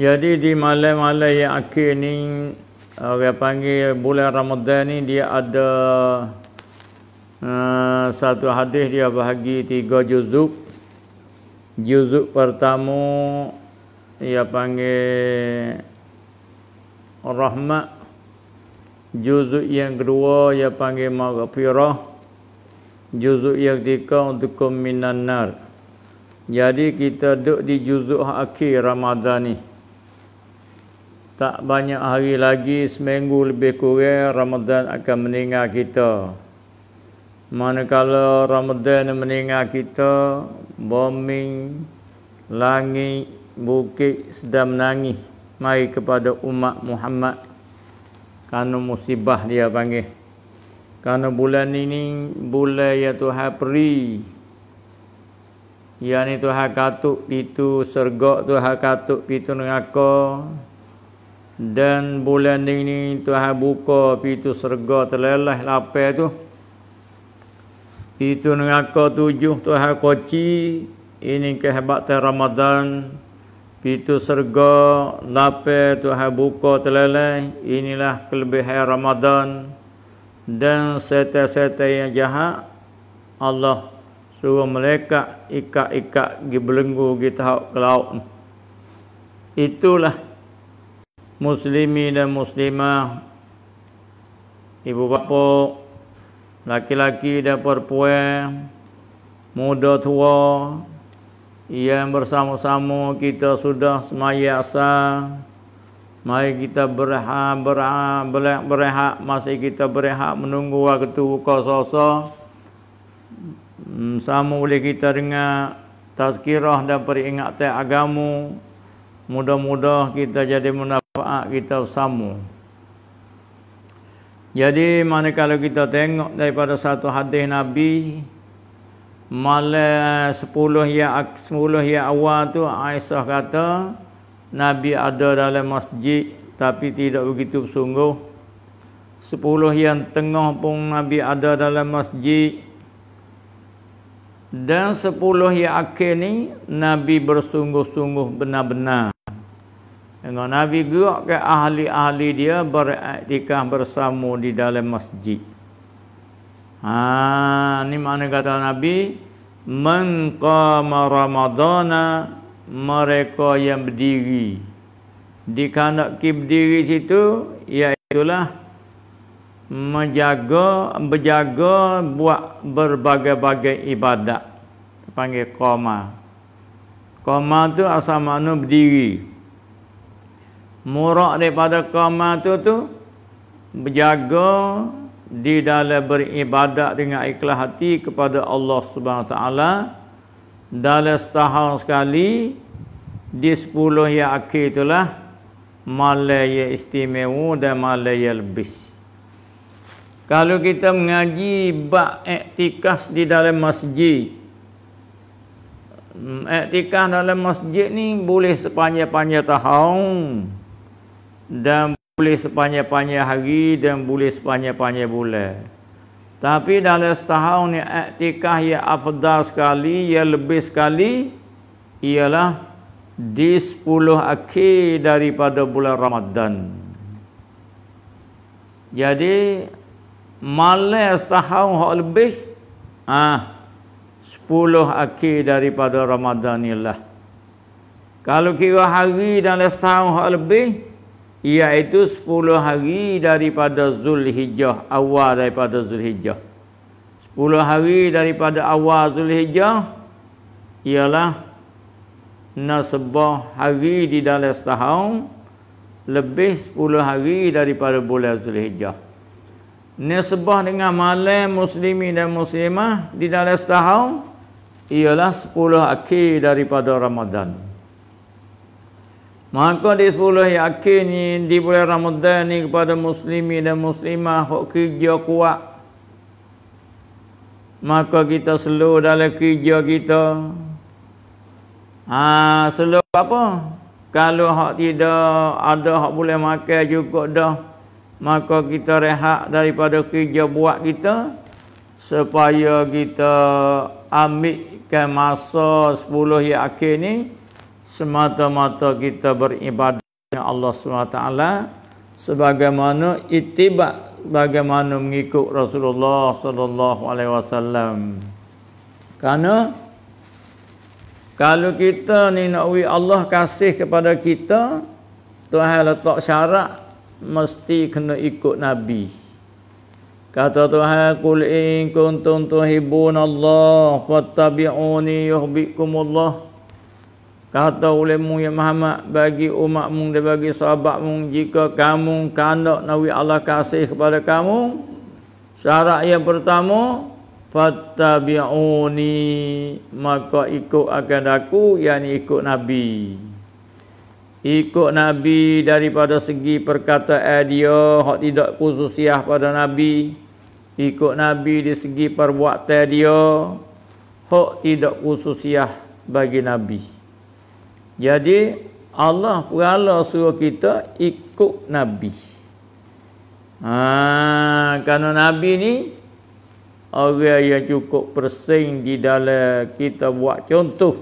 Jadi di malam-malam yang akhir ni orang panggil bulan Ramadan ni dia ada uh, satu hadis dia bahagi tiga juzuk. Juzuk pertama dia panggil rahmat. Juzuk yang kedua dia panggil maghfirah. Juzuk yang ketiga untuk minan nar. Jadi kita duduk di juzuk akhir Ramadan ni tak banyak hari lagi seminggu lebih kurang Ramadan akan meninggal kita. Manakala Ramadan meninggal kita, bombing, langit, bukit sedang menangis mai kepada umat Muhammad kerana musibah dia panggil. Kerana bulan ini bulan ya Tuhan peri. Yang ni Tuhan katuk pitu sergok Tuhan katuk pitu nengakau dan bulan ini Tuhan buka pintu serga terlelah lapar tu pintu neraka tujuh Tuhan koci ini kehebatan Ramadan pintu serga lapar Tuhan buka terlelah inilah kelebihan Ramadan dan seta seta yang jahat Allah suruh mereka ikat-ikat gi belenggu gi ke laut itulah muslimi dan muslimah ibu bapa laki-laki dan perempuan muda tua yang bersama-sama kita sudah semaya asa, mai kita berehat berehat belak berehat masih kita berehat menunggu waktu buka sosa hmm, sama boleh kita dengar tazkirah dan peringatan agama mudah-mudah kita jadi menafik kita sama. Jadi mana kalau kita tengok daripada satu hadis Nabi malam 10 ya 10 ya awal tu Aisyah kata Nabi ada dalam masjid tapi tidak begitu sungguh. Sepuluh yang tengah pun Nabi ada dalam masjid. Dan sepuluh yang akhir ni Nabi bersungguh-sungguh benar-benar. Dengan Nabi gerak ke ahli-ahli dia beriktikah bersama di dalam masjid. Ha, ni mana kata Nabi? Man qama Ramadana mereka yang berdiri. Di kanak kib berdiri situ iaitulah menjaga berjaga buat berbagai-bagai ibadat. Panggil koma. Koma tu asal makna berdiri. berdiri. Murak daripada koma tu tu berjaga di dalam beribadat dengan ikhlas hati kepada Allah Subhanahu taala dalam setahun sekali di 10 yang akhir itulah malay yang istimewa dan malay yang lebih. Kalau kita mengaji bab iktikaf di dalam masjid Iktikaf dalam masjid ni boleh sepanjang-panjang tahun dan boleh sepanjang-panjang hari dan boleh sepanjang-panjang bulan. Tapi dalam setahun ni iktikah yang afdal sekali, yang lebih sekali ialah di 10 akhir daripada bulan Ramadan. Jadi malam setahun hak lebih ah ha, 10 akhir daripada Ramadan ialah kalau kira hari dalam setahun hak lebih iaitu 10 hari daripada Zulhijjah awal daripada Zulhijjah 10 hari daripada awal Zulhijjah ialah nasbah hari di dalam setahun lebih 10 hari daripada bulan Zulhijjah nasbah dengan malam muslimi dan muslimah di dalam setahun ialah 10 akhir daripada Ramadan. Maka di sepuluh yakin ni di bulan Ramadhan ni kepada muslimi dan muslimah hok kerja kuat. Maka kita slow dalam kerja kita. Ha, slow apa? Kalau hak tidak ada hak boleh makan cukup dah. Maka kita rehat daripada kerja buat kita supaya kita ambilkan masa sepuluh yang ni semata-mata kita beribadah dengan Allah SWT sebagaimana itibak bagaimana mengikut Rasulullah SAW. alaihi Karena kalau kita ni nak wi Allah kasih kepada kita, Tuhan letak syarat mesti kena ikut nabi. Kata Tuhan, "Qul in kuntum tuhibbun Allah fattabi'uni yuhibbukum Allah." Allah. Kata ulimu ya Muhammad bagi umatmu dan bagi sahabatmu jika kamu kandok nawi Allah kasih kepada kamu syarat yang pertama fattabi'uni maka ikut akan aku yakni ikut nabi ikut nabi daripada segi perkataan dia hak tidak khususiah pada nabi ikut nabi di segi perbuatan dia hak tidak khususiah bagi nabi jadi Allah kuala suruh kita ikut Nabi. Ha, karena Nabi ni orang yang cukup persing di dalam kita buat contoh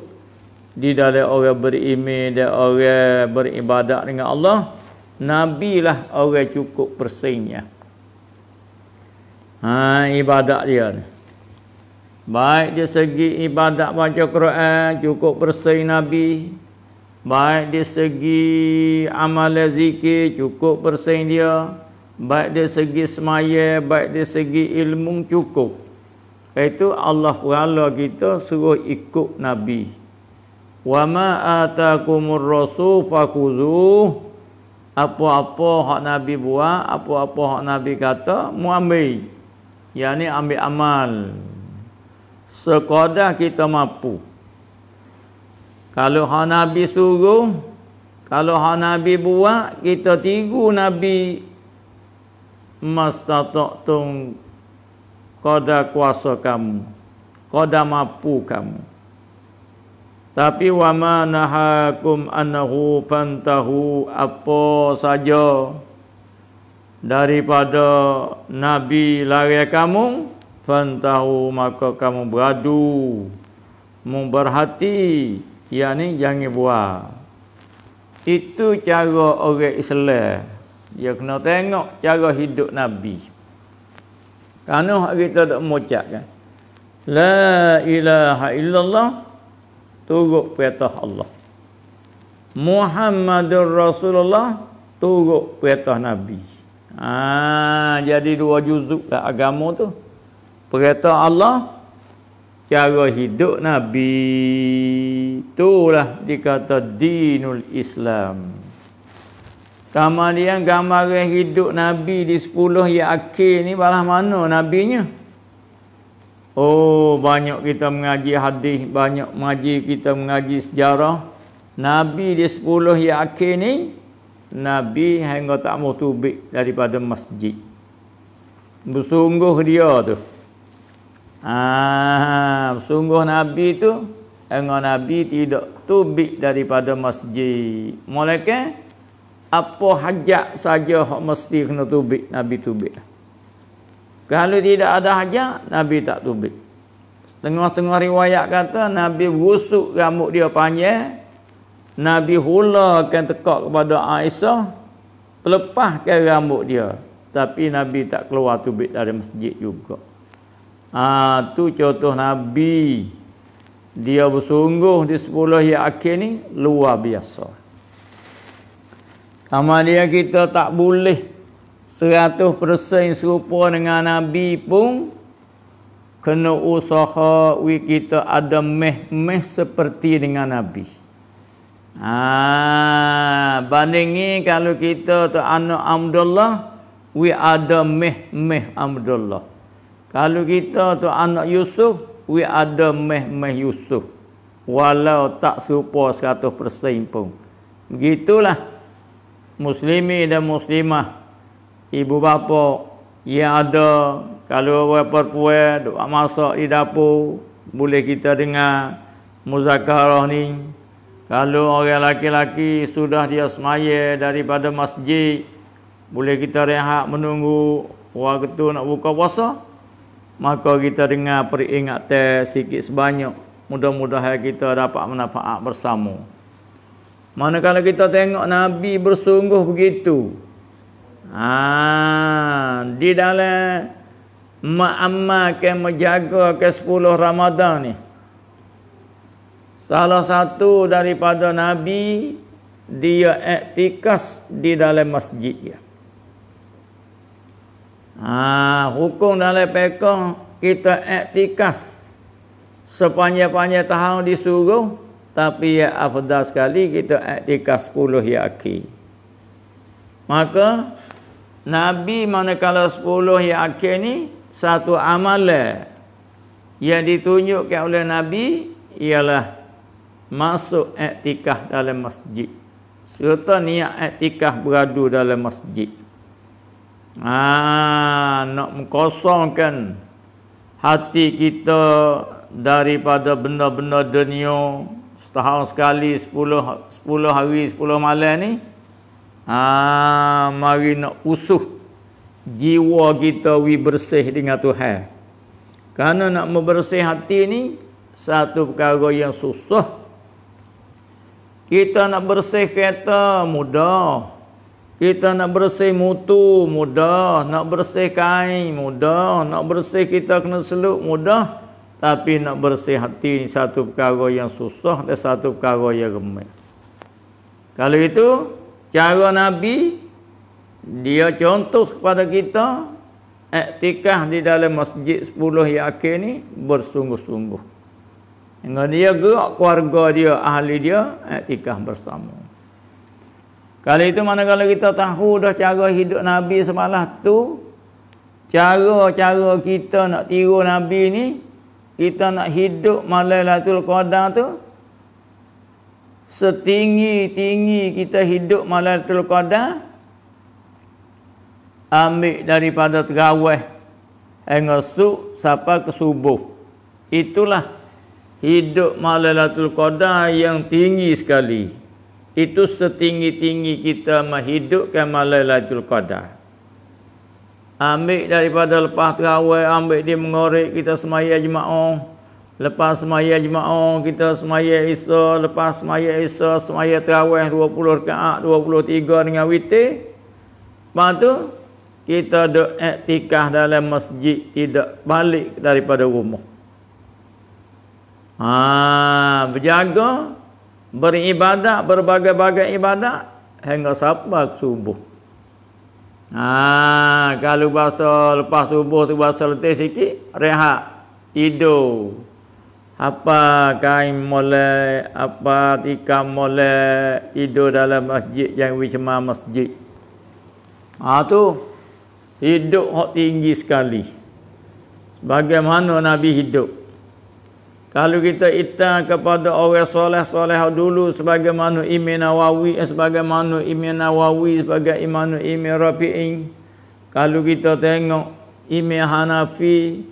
di dalam orang berimi dan orang beribadat dengan Allah Nabi lah orang cukup persingnya ha, ibadat dia baik dia segi ibadat baca Quran cukup persing Nabi Baik di segi amal zikir cukup persen dia. Baik di segi semaya, baik di segi ilmu cukup. Itu Allah Taala kita suruh ikut Nabi. Wa ma atakumur rasul fakuzu apa-apa hak Nabi buat, apa-apa hak Nabi kata, mu ambil. Yang ni ambil amal. Sekadar kita mampu. Kalau ha Nabi suruh, kalau ha Nabi buat, kita tigu Nabi mastatok tung koda kuasa kamu, koda mampu kamu. Tapi wa ma nahakum annahu fantahu apa saja daripada nabi lari kamu fantahu maka kamu beradu memberhati ia ni jangan buat. Itu cara orang Islam. Dia ya kena tengok cara hidup Nabi. Kerana hari kita tak kan? La ilaha illallah. Turut petah Allah. Muhammadur Rasulullah. Turut petah Nabi. Ah, jadi dua juzuk lah agama tu. Perintah Allah cara hidup Nabi itulah dikata dinul Islam kemudian gambaran hidup Nabi di 10 yang akhir ni balah mana Nabinya oh banyak kita mengaji hadis banyak mengaji kita mengaji sejarah Nabi di 10 yang akhir ni Nabi hingga tak mau tubik daripada masjid bersungguh dia tu Ah, sungguh Nabi tu dengan Nabi tidak tubik daripada masjid. Mereka apa hajat saja hak mesti kena tubik Nabi tubik. Kalau tidak ada hajat Nabi tak tubik. tengah tengah riwayat kata Nabi gusuk rambut dia panjang. Nabi hula hulakan tekak kepada Aisyah pelepaskan rambut dia. Tapi Nabi tak keluar tubik dari masjid juga. Ha, tu contoh Nabi dia bersungguh di sepuluh yang akhir ni luar biasa. Sama dia kita tak boleh seratus persen serupa dengan Nabi pun kena usaha we kita ada meh-meh seperti dengan Nabi. Ah, ha, bandingi kalau kita tu anak Abdullah, we ada meh-meh Abdullah. Kalau kita tu anak Yusuf, we ada meh-meh Yusuf. Walau tak serupa 100% pun. Begitulah muslimi dan muslimah ibu bapa yang ada kalau orang perempuan doa masak di dapur boleh kita dengar muzakarah ni kalau orang laki-laki sudah dia semaya daripada masjid boleh kita rehat menunggu waktu nak buka puasa maka kita dengar peringatan sikit sebanyak mudah-mudahan kita dapat manfaat bersama manakala kita tengok nabi bersungguh begitu ha di dalam mengamalkan menjaga ke 10 Ramadan ni salah satu daripada nabi dia iktikaf di dalam masjid dia. Ya. Ha, hukum dalam pekong kita etikas sepanjang-panjang tahun disuruh tapi ya afdal sekali kita etikas 10 yaki maka Nabi manakala 10 yaki ni satu amalan yang ditunjukkan oleh Nabi ialah masuk etikah dalam masjid serta niat etikah beradu dalam masjid Ah, nak mengkosongkan hati kita daripada benda-benda dunia setahun sekali 10 10 hari 10 malam ni. Ah, mari nak usuh jiwa kita wi bersih dengan Tuhan. Karena nak membersih hati ni satu perkara yang susah. Kita nak bersih kereta mudah. Kita nak bersih mutu mudah, nak bersih kain mudah, nak bersih kita kena seluk mudah. Tapi nak bersih hati ni satu perkara yang susah dan satu perkara yang gemuk. Kalau itu cara Nabi dia contoh kepada kita iktikaf di dalam masjid 10 yang akhir ni bersungguh-sungguh. Dengan dia gerak keluarga dia, ahli dia iktikaf bersama. Kalau itu mana kalau kita tahu dah cara hidup Nabi semalah tu, cara-cara kita nak tiru Nabi ni, kita nak hidup malai latul qadar tu, setinggi-tinggi kita hidup malai latul qadar, ambil daripada terawih, engasuk sampai ke subuh. Itulah hidup malai latul qadar yang tinggi sekali itu setinggi-tinggi kita menghidupkan malam Lailatul Qadar. Ambil daripada lepas terawih, ambil dia mengorek kita semaya jemaah. Lepas semaya jemaah, kita semaya isa. Lepas semaya isa, semaya terawih 20 rekaat, 23 dengan witir. Lepas tu, kita ada etikah dalam masjid tidak balik daripada rumah. Ah, ha, berjaga, berjaga beribadah berbagai-bagai ibadah hingga sampai subuh. Ha, kalau bahasa lepas subuh tu bahasa letih sikit, rehat, tidur. Apa kain mulai, apa tikam mulai tidur dalam masjid yang wisma masjid. Ha tu hidup hak tinggi sekali. Bagaimana Nabi hidup? Kalau kita ita kepada orang soleh-soleh dulu sebagai manu imin eh, nawawi, sebagai manu imin nawawi, sebagai imanu imin rapi'in. Kalau kita tengok imin Hanafi,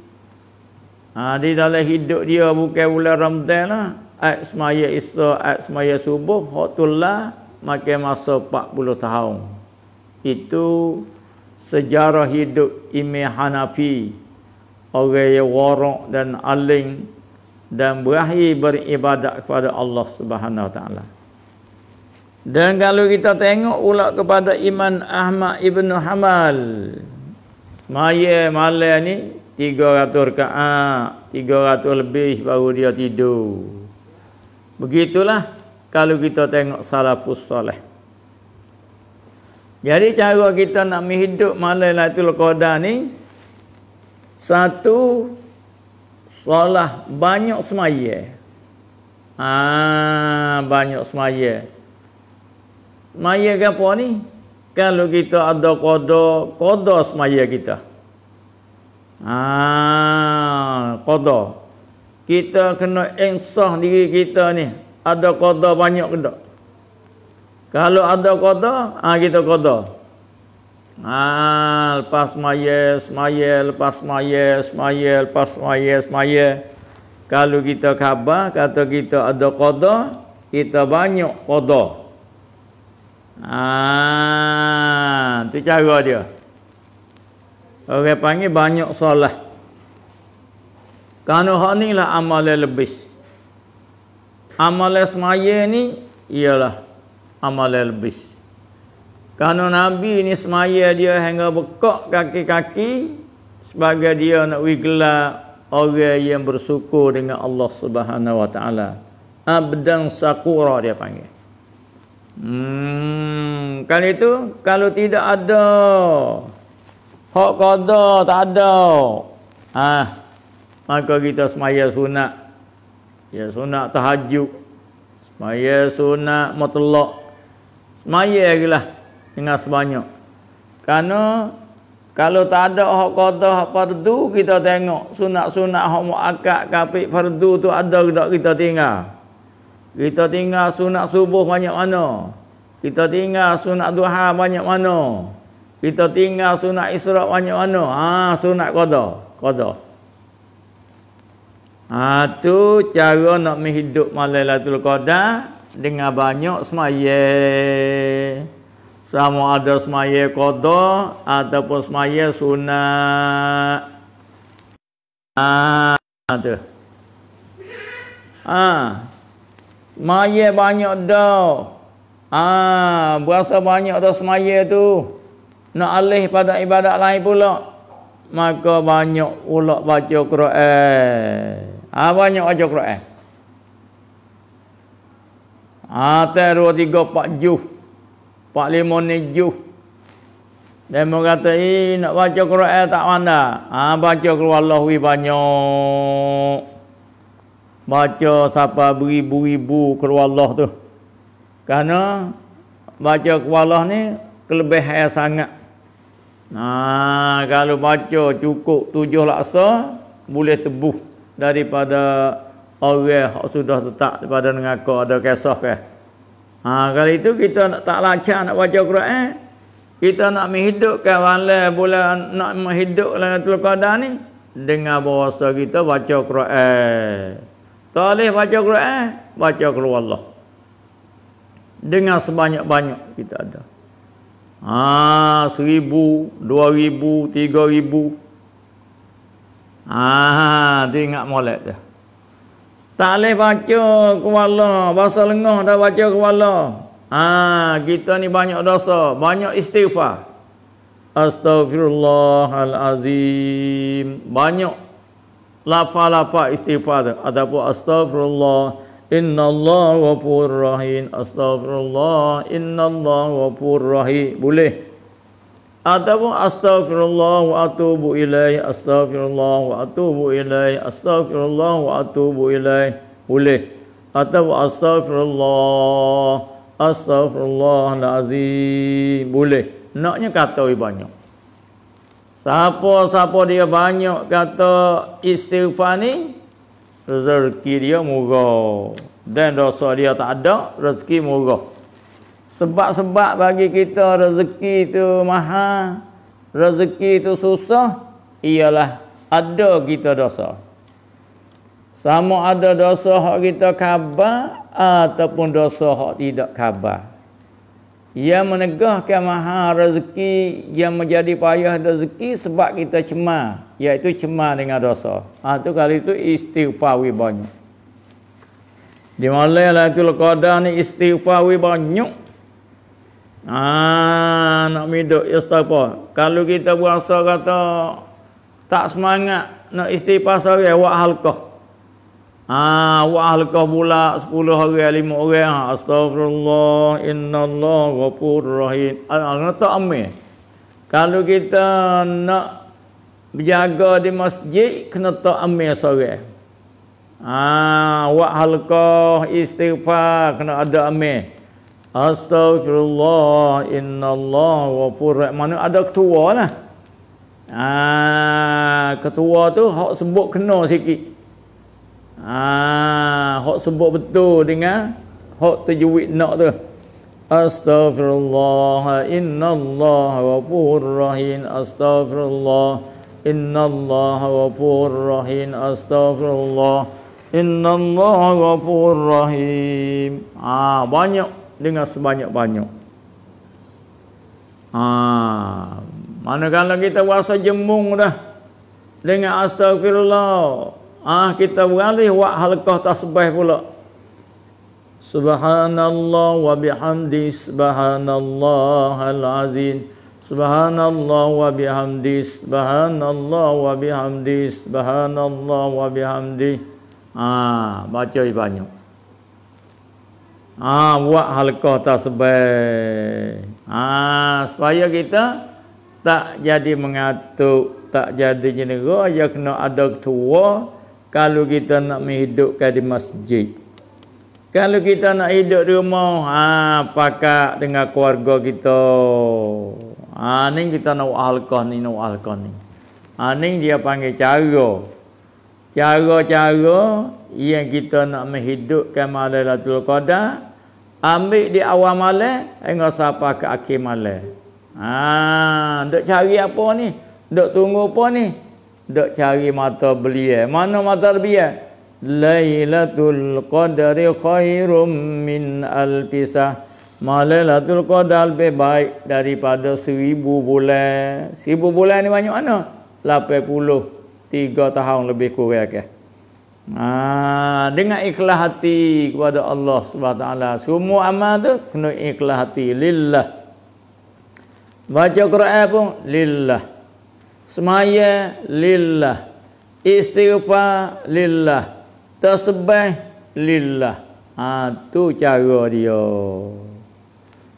ha, di dalam hidup dia bukan bulan Ramadhan lah. Ayat semaya isra, ayat semaya subuh, Hotullah, maka masa 40 tahun. Itu sejarah hidup imin Hanafi. Orang yang warak dan aling, dan berakhir beribadat kepada Allah Subhanahu taala. Dan kalau kita tengok pula kepada iman Ahmad Ibn Hamal. Semaya malam ni 300 rakaat, 300 lebih baru dia tidur. Begitulah kalau kita tengok salafus soleh. Jadi cara kita nak menghidup malam Lailatul Qadar ni satu seolah banyak semaya. Ha, banyak semaya. Maya ke apa ni? Kalau kita ada kodo, kodo semaya kita. Ha, kodo. Kita kena insah diri kita ni. Ada kodo banyak ke tak? Kalau ada kodo, ha, kita kodo. Ha, lepas maya, semaya, lepas maya, semaya, lepas maya, semaya. Kalau kita khabar, kata kita ada qada, kita banyak qada. Ah, itu cara dia. Orang panggil banyak solat. Kerana hak ni lah amal yang lebih. Amal yang semaya ni, ialah amal yang lebih. Kerana Nabi ni semaya dia hingga bekok kaki-kaki sebagai dia nak wigelar orang yang bersyukur dengan Allah Subhanahu Wa Taala. Abdan Sakura dia panggil. Hmm, kali itu kalau tidak ada hak qada tak ada. Ah, maka kita semaya sunat. Ya sunat tahajud. Semaya sunat mutlak. Semaya lah dengan sebanyak. Karena kalau tak ada hak qada hak fardu kita tengok sunat-sunat hak muakkad kafi fardu tu ada dak kita tinggal. Kita tinggal sunat subuh banyak mana? Kita tinggal sunat duha banyak mana? Kita tinggal sunat israk banyak mana? Ha sunat qada, qada. Ha tu cara nak menghidup malam Lailatul Qadar dengan banyak semayang sama ada semaya qada ataupun semaya sunat ah tu ah semaya banyak dah ah berasa banyak dah semaya tu nak alih pada ibadat lain pula maka banyak ulak baca Quran ah banyak baca Quran ah terus tiga 4 juh Pak Limon ni juh. Demo kata, eh nak baca Quran tak mana? Ha, baca keluar Allah wih banyak. Baca siapa beribu-ibu keluar Allah tu. Karena baca keluar Allah ni kelebihan sangat. Nah, ha, kalau baca cukup tujuh laksa, boleh tebuh daripada orang yang sudah tetap daripada mengaku ada kisah ke. Kan? Ha, kalau itu kita nak tak lancar nak baca Quran, eh? kita nak menghidupkan wala bola nak menghidupkan Lailatul Qadar ni dengan bahasa kita baca Quran. Tak baca Quran, baca keluar Allah. Dengan sebanyak-banyak kita ada. Ha, seribu, dua ribu, tiga ribu. Ha, ha, ha tengok molek dah. Tak boleh baca kuala. Bahasa lengah dah baca kuala. Ah, ha, kita ni banyak dosa. Banyak istighfar. Astaghfirullahalazim. Banyak lafal-lafal istighfar tu. Ataupun astaghfirullah. Inna Allah wa rahim. Astaghfirullah. Inna Allah wa rahim. Boleh. Atau Astaghfirullah wa atubu ilaih Astaghfirullah wa atubu ilaih Astaghfirullah wa atubu ilaih boleh atau astagfirullah astagfirullah azim boleh naknya kata banyak siapa-siapa dia banyak kata istighfar ni rezeki dia murah dan dosa dia tak ada rezeki murah sebab-sebab bagi kita rezeki itu maha rezeki itu susah, ialah ada kita dosa. Sama ada dosa hak kita khabar ataupun dosa hak tidak khabar. Ia menegahkan maha rezeki yang menjadi payah rezeki sebab kita cemar. Iaitu cemar dengan dosa. Ha, itu kali itu istighfawi banyak. Di malam itu lekadah ni istighfawi banyak. Ah, nak miduk ya apa? Kalau kita berasa kata tak semangat nak istighfar sore wak halqah. Ah, wak halqah pula 10 hari 5 orang. Ah, Astagfirullah innallahu ghafur rahim. Ana ah, ah, tak ame Kalau kita nak berjaga di masjid kena tak amin sore. Ah, wak halqah istighfar kena ada ame Astaghfirullah innallah wafur mana ada ketua lah. Ah ketua tu hak sebut kena sikit. Ah hak sebut betul dengan hak tajwid nak tu. Astaghfirullah innallah wafur rahim astaghfirullah innallah wafur rahim astaghfirullah innallah wafur rahim. Ah banyak dengan sebanyak-banyak. Ha, manakala kita rasa jemung dah dengan astagfirullah. Ah ha, kita beralih buat halqah tasbih pula. Subhanallah wa bihamdi subhanallah al Subhanallah wa bihamdi subhanallah wa bihamdi subhanallah wa bihamdi. Ah ha, baca banyak ha, buat halqah tasbih. Ha, supaya kita tak jadi mengatuk, tak jadi jenera, ya kena ada ketua kalau kita nak menghidupkan di masjid. Kalau kita nak hidup di rumah, ha, pakak dengan keluarga kita. Ha, ni kita nak buat halqah ni, nak buat halqah ni. Ha, ni dia panggil cara. Cara-cara yang kita nak menghidupkan malam Latul Qadar, Ambil di awal malam, hingga sampai ke akhir malam. Ha, duk cari apa ni? Duk tunggu apa ni? Duk cari mata belia. Mana mata belia? Lailatul Qadri khairum min al alfisah. Malailatul Qadar lebih baik daripada seribu bulan. Seribu bulan ni banyak mana? puluh, tiga tahun lebih kurang ke. Ha, dengan ikhlas hati kepada Allah SWT. Semua amal tu kena ikhlas hati. Lillah. Baca Quran pun, lillah. Semaya, lillah. Istighfar, lillah. Tersebah, lillah. Ha, tu cara dia.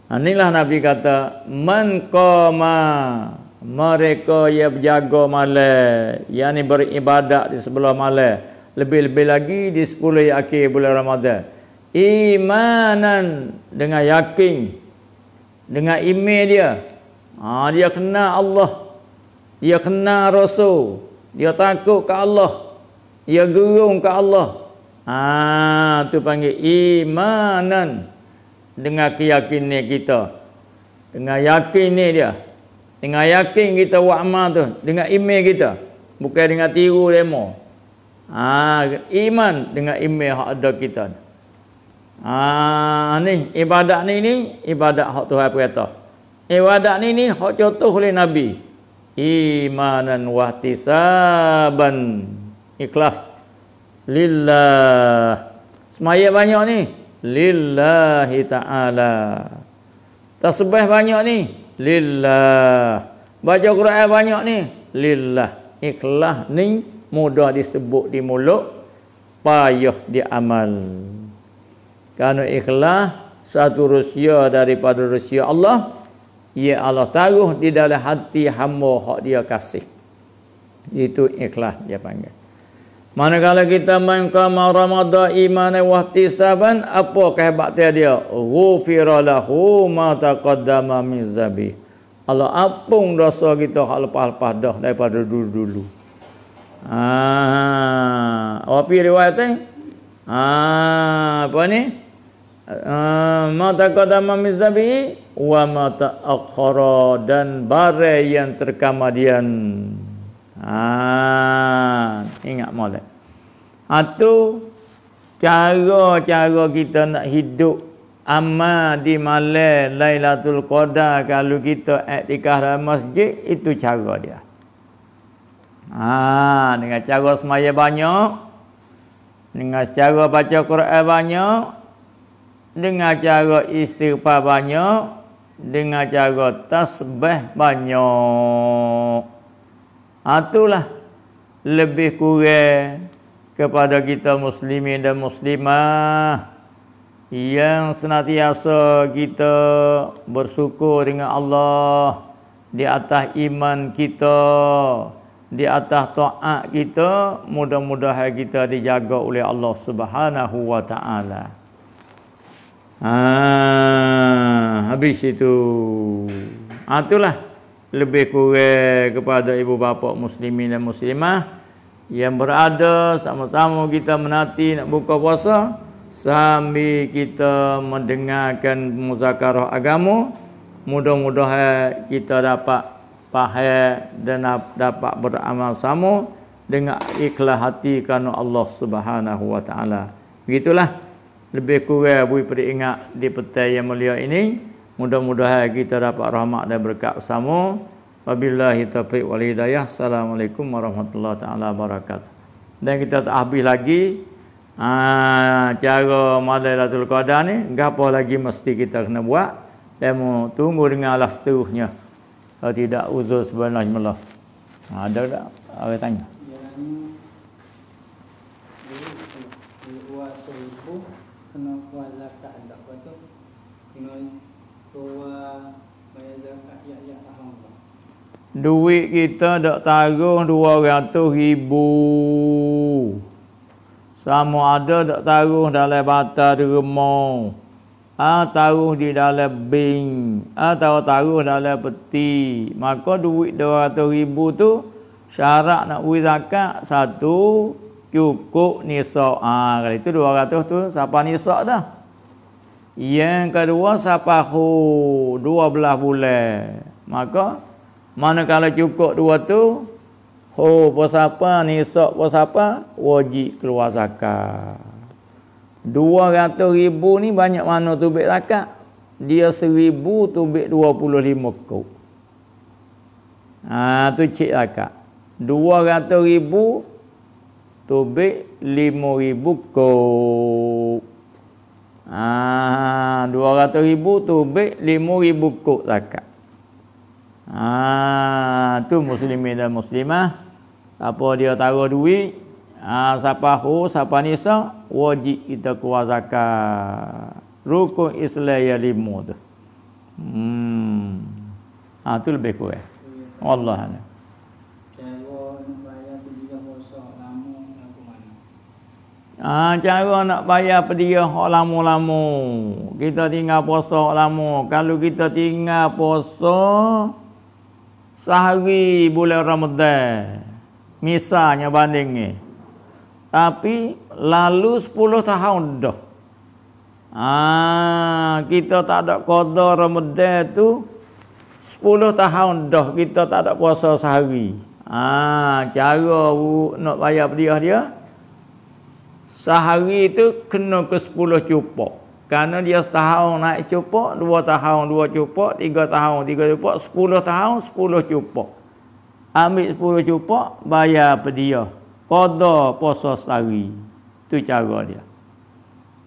Ha, inilah Nabi kata, Man koma mereka yang berjaga malam. Yang ni beribadat di sebelah malam lebih-lebih lagi di 10 akhir bulan Ramadan imanan dengan yakin dengan iman dia ha, dia kenal Allah dia kenal Rasul dia takut ke Allah dia gerung ke Allah ha, tu panggil imanan dengan keyakinan kita dengan yakin ni dia dengan yakin kita buat tu dengan iman kita bukan dengan tiru demo Ah, iman dengan imeh hak ada kita. Ah, ni ibadat ni ni ibadat hak Tuhan perkata. Ibadat ni ni hak contoh oleh Nabi. Imanan wahtisaban ikhlas lillah. Semaya banyak ni lillahi taala. Tasbih banyak ni lillah. Baca Quran banyak ni lillah. Ikhlas ni mudah disebut di mulut payah di amal kerana ikhlas satu rahsia daripada rahsia Allah ia Allah taruh di dalam hati hamba hak dia kasih itu ikhlas dia panggil manakala kita main kama ramadha iman wa saban apa kehebatan dia ghufira lahu ma taqaddama min zabi Allah apung dosa kita hak lepas-lepas daripada dulu-dulu Ah, apa oh, riwayat eh? Ah, apa ni? Ah, ma taqadama mizabi wa ma ta'akhara dan bare yang terkamadian. Ah, ingat molek. Atu ah, cara-cara kita nak hidup Amma di malam Lailatul Qadar kalau kita iktikaf dalam masjid itu cara dia. Ha, dengan cara semaya banyak. Dengan cara baca Quran banyak. Dengan cara istighfar banyak. Dengan cara tasbih banyak. Ha, itulah lebih kurang kepada kita muslimin dan muslimah yang senantiasa kita bersyukur dengan Allah di atas iman kita di atas taat kita mudah-mudahan kita dijaga oleh Allah Subhanahu wa taala. Ha habis itu. Ha, itulah lebih kurang kepada ibu bapa muslimin dan muslimah yang berada sama-sama kita menanti nak buka puasa sambil kita mendengarkan muzakarah agama mudah-mudahan kita dapat pahal dan dapat beramal sama dengan ikhlas hati kerana Allah Subhanahu wa taala. Begitulah lebih kurang bui peringat di petai yang mulia ini. Mudah-mudahan kita dapat rahmat dan berkat sama. Wabillahi taufiq wal hidayah. Assalamualaikum warahmatullahi taala wabarakatuh. Dan kita tak habis lagi ah cara malam Lailatul Qadar ni gapo lagi mesti kita kena buat. Demo tunggu dengan alas seterusnya kalau tidak uzur sebenarnya Allah. Ha, ada tak? Ada tanya. Duit kita tak dak dua 200 ribu. Sama ada tak tarung dalam bata di rumah atau ah, di dalam bing atau ah, taruh dalam peti maka duit 200 ribu tu syarat nak uji zakat satu cukup nisok. ha, ah, kalau itu 200 tu siapa nisok dah yang kedua siapa khu 12 bulan maka mana kalau cukup dua tu khu pun siapa nisok? pun siapa wajib keluar zakat Dua 200 ribu ni banyak mana tubik takak. Dia 1000 ah, tubik lima kuk. Ha, tu cik Dua 200 ribu tubik 5 ribu kuk. dua 200 ribu tubik 5 ribu kuk takak. Ha, ah, tu muslimin dan muslimah. Apa dia taruh duit, ha, siapa hu siapa nisa wajib kita keluar zakat rukun islam yang lima tu hmm ha, tu lebih kuat Allah Allah ha, cara nak bayar pedia hak lama-lama. Kita tinggal puasa hak lama. Kalau kita tinggal puasa sehari bulan Ramadan. Misalnya banding ni tapi lalu 10 tahun dah. Ah, kita tak ada qada Ramadan tu 10 tahun dah kita tak ada puasa sehari. Ah, cara nak bayar pediah dia sehari itu kena ke 10 cupok. Karena dia setahun naik cupok, dua tahun dua cupok, tiga tahun tiga cupok, sepuluh tahun sepuluh cupok. Ambil sepuluh cupok, bayar pediah qada poso sehari tu cara dia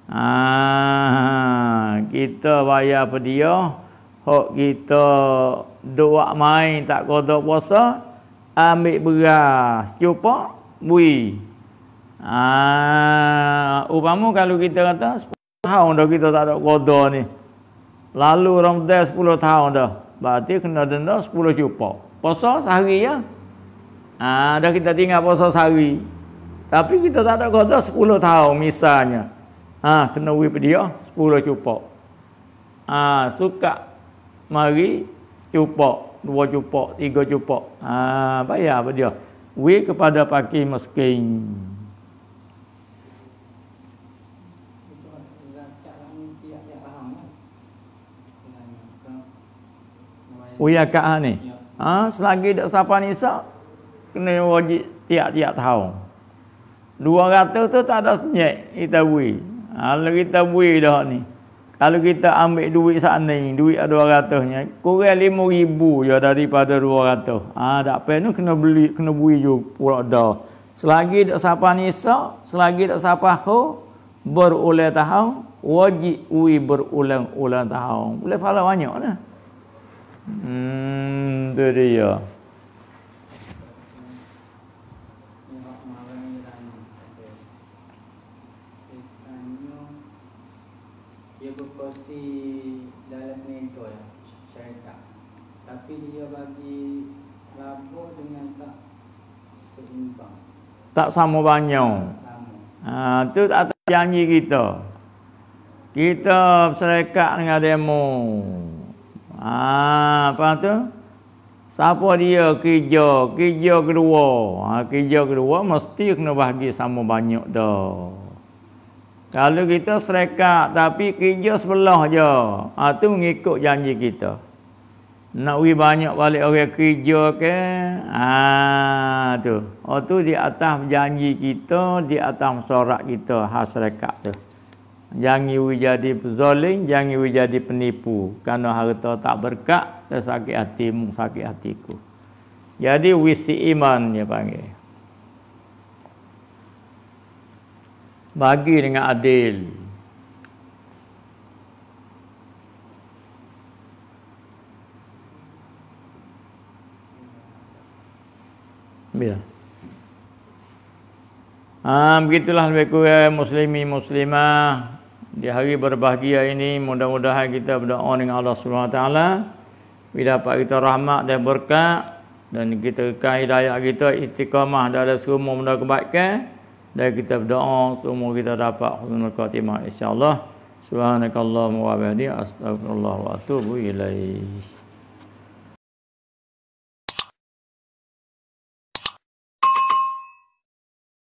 ha kita bayar apa dia hok kita doa main tak qada poso. ambil beras cupa bui ha upamu kalau kita kata tahun dah kita tak ada qada ni lalu orang dah 10 tahun dah berarti kena denda 10 cupa Poso sehari ya ada ha, kita tinggal puasa sehari. Tapi kita tak ada kota 10 tahun misalnya. Ha, kena wip dia 10 cupok. Ha, suka mari cupok. Dua cupok, tiga cupok. Ha, bayar apa dia? Wip kepada paki meskin. Uyakak ni. Ha, selagi tak sapa nisa, kena wajib tiap-tiap tahun. 200 tu tak ada senyek kita bui. Ha, kalau kita bui dah ni. Kalau kita ambil duit sana ni, duit ada dua 200 nya, kurang 5000 je daripada dua Ah ha, tak apa ni kena beli kena bui je pula dah. Selagi tak siapa nisa, selagi tak siapa ho berulang tahun, wajib ui berulang-ulang tahun. Boleh pahala banyak lah. Hmm, tu dia. tapi dia bagi labuh dengan tak seimbang. Tak sama banyak. Ha, ah, tu tak ada janji kita. Kita serekat dengan demo. Ha, apa tu? Siapa dia kerja? Kerja kedua. Ha, kerja kedua mesti kena bagi sama banyak dah. Kalau kita serekat tapi kerja sebelah je. Ha, mengikut janji kita nak pergi banyak balik orang kerja ke ah tu oh tu di atas janji kita di atas sorak kita hasrekat tu jangan we jadi zalim jangan we jadi penipu karena harta tak berkat dan sakit hati sakit hatiku jadi we si iman dia panggil bagi dengan adil Bila? Ha, begitulah lebih kurang muslimi muslimah di hari berbahagia ini mudah-mudahan kita berdoa dengan Allah Subhanahu Wa Taala bila dapat kita rahmat dan berkat dan kita kekal hidayah kita istiqamah dalam semua benda kebaikan dan kita berdoa semua kita dapat husnul khatimah insyaallah subhanakallahumma wa bihamdika astaghfirullah wa atubu ilaik